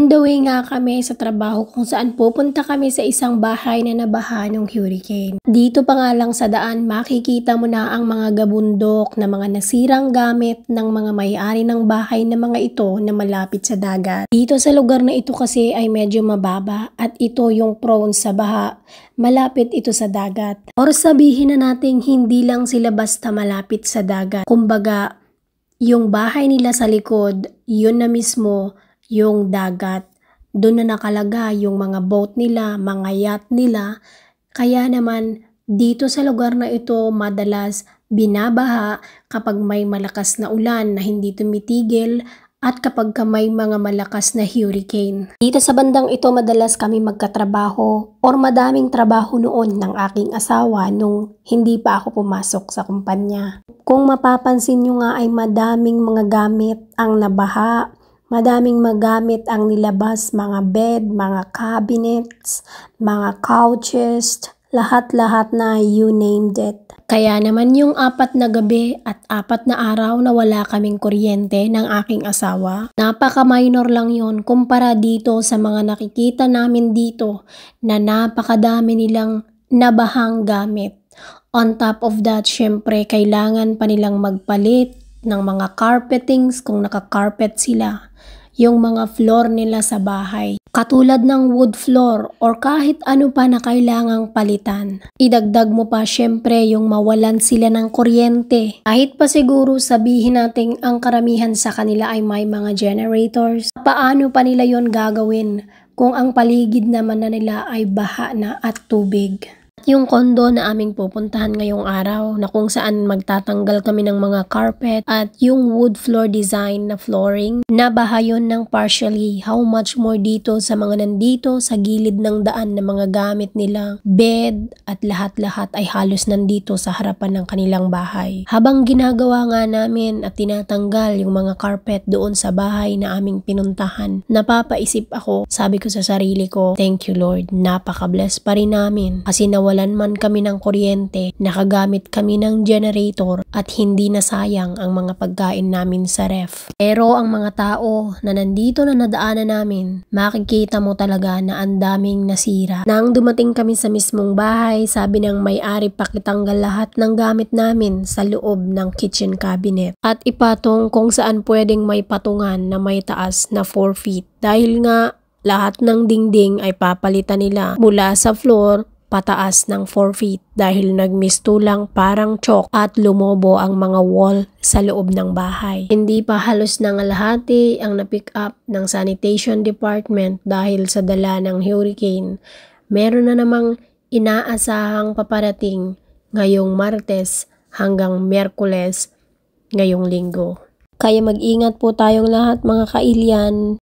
On the way nga kami sa trabaho kung saan pupunta kami sa isang bahay na nabaha ng hurricane. Dito pa nga lang sa daan makikita mo na ang mga gabundok na mga nasirang gamit ng mga may-ari ng bahay na mga ito na malapit sa dagat. Dito sa lugar na ito kasi ay medyo mababa at ito yung prone sa baha. Malapit ito sa dagat. Or sabihin na natin hindi lang sila basta malapit sa dagat. Kumbaga, yung bahay nila sa likod, yun na mismo yung dagat. Doon na nakalagay yung mga boat nila, mga yacht nila. Kaya naman dito sa lugar na ito madalas binabaha kapag may malakas na ulan na hindi tumitigil at kapag ka may mga malakas na hurricane. Dito sa bandang ito madalas kami magkatrabaho or madaming trabaho noon ng aking asawa nung hindi pa ako pumasok sa kumpanya. Kung mapapansin nyo nga ay madaming mga gamit ang nabaha Madaming magamit ang nilabas, mga bed, mga cabinets, mga couches, lahat-lahat na you named it. Kaya naman yung apat na gabi at apat na araw na wala kaming kuryente ng aking asawa, napaka-minor lang yon kumpara dito sa mga nakikita namin dito na napakadami nilang nabahang gamit. On top of that, syempre, kailangan pa nilang magpalit ng mga carpetings kung nakakarpet sila, yung mga floor nila sa bahay, katulad ng wood floor or kahit ano pa na kailangang palitan. Idagdag mo pa syempre yung mawalan sila ng kuryente. Kahit pa siguro sabihin nating ang karamihan sa kanila ay may mga generators, paano pa nila yon gagawin kung ang paligid naman na nila ay baha na at tubig? yung kondo na aming pupuntahan ngayong araw na kung saan magtatanggal kami ng mga carpet at yung wood floor design na flooring na bahayon ng partially how much more dito sa mga nandito sa gilid ng daan na mga gamit nila bed at lahat-lahat ay halos nandito sa harapan ng kanilang bahay habang ginagawa nga namin at tinatanggal yung mga carpet doon sa bahay na aming pinuntahan napapaisip ako sabi ko sa sarili ko thank you Lord napaka-bless pa rin namin kasi nawa nawalan man kami ng kuryente, nakagamit kami ng generator at hindi nasayang ang mga pagkain namin sa ref. Pero ang mga tao na nandito na nadaanan namin, makikita mo talaga na ang daming nasira. Nang dumating kami sa mismong bahay, sabi ng may-ari pakitanggal lahat ng gamit namin sa loob ng kitchen cabinet at ipatong kung saan pwedeng may patungan na may taas na 4 feet dahil nga lahat ng dingding ay papalitan nila mula sa floor pataas ng 4 feet dahil nagmistulang parang chok at lumobo ang mga wall sa loob ng bahay. Hindi pa halos ng alahati ang napick up ng sanitation department dahil sa dala ng hurricane. Meron na namang inaasahang paparating ngayong Martes hanggang Miyerkules ngayong linggo. Kaya mag-ingat po tayong lahat mga kailian.